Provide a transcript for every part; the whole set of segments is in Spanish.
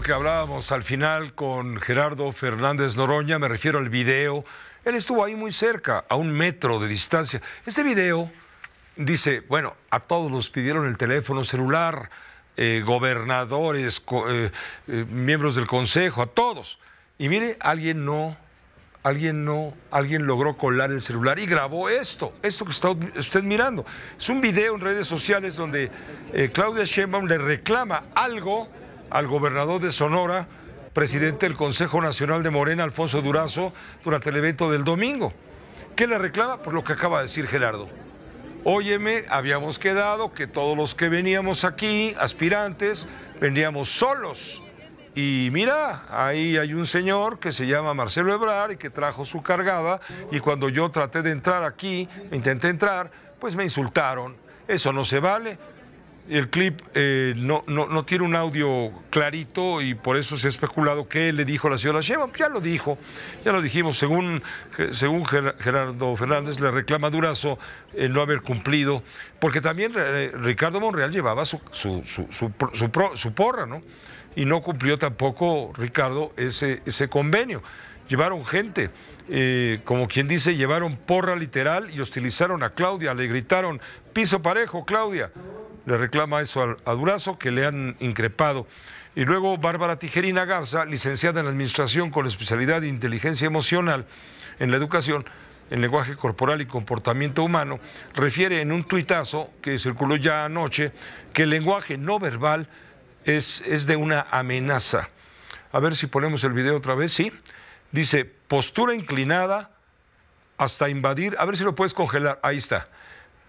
que hablábamos al final con Gerardo Fernández Noroña, me refiero al video. Él estuvo ahí muy cerca, a un metro de distancia. Este video dice, bueno, a todos los pidieron el teléfono celular, eh, gobernadores, eh, eh, miembros del consejo, a todos. Y mire, alguien no, alguien no, alguien logró colar el celular y grabó esto, esto que está usted mirando. Es un video en redes sociales donde Claudia Sheinbaum le reclama algo al gobernador de Sonora, presidente del Consejo Nacional de Morena, Alfonso Durazo, durante el evento del domingo. ¿Qué le reclama? Por lo que acaba de decir Gerardo. Óyeme, habíamos quedado que todos los que veníamos aquí, aspirantes, veníamos solos. Y mira, ahí hay un señor que se llama Marcelo Ebrar y que trajo su cargada y cuando yo traté de entrar aquí, intenté entrar, pues me insultaron. Eso no se vale, el clip eh, no, no, tiene un audio clarito y por eso se ha especulado qué le dijo la señora Sheva. Ya lo dijo, ya lo dijimos. Según, eh, según Gerardo Fernández, le reclama Durazo el eh, no haber cumplido, porque también Ricardo Monreal llevaba su, su, su, porra, ¿no? Y no cumplió tampoco Ricardo ese, ese convenio llevaron gente, como quien dice, llevaron porra literal y hostilizaron a Claudia, le gritaron, piso parejo, Claudia, le reclama eso a, Durazo, que le han increpado. Y luego Bárbara Tijerina Garza, licenciada en Administración con la especialidad de Inteligencia Emocional en la Educación, en Lenguaje Corporal y Comportamiento Humano, refiere en un tuitazo que circuló ya anoche que el lenguaje no verbal es, es de una amenaza. A ver si ponemos el video otra vez, ¿sí? Dice, postura inclinada hasta invadir, a ver si lo puedes congelar, ahí está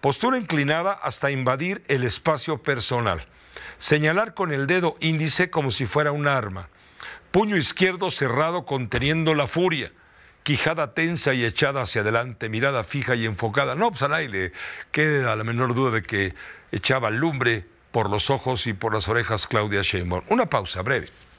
Postura inclinada hasta invadir el espacio personal. Señalar con el dedo índice como si fuera un arma. Puño izquierdo cerrado conteniendo la furia. Quijada tensa y echada hacia adelante, mirada fija y enfocada. No, pues a aire queda la menor duda de que echaba lumbre por los ojos y por las orejas Claudia Sheinbaum. Una pausa breve.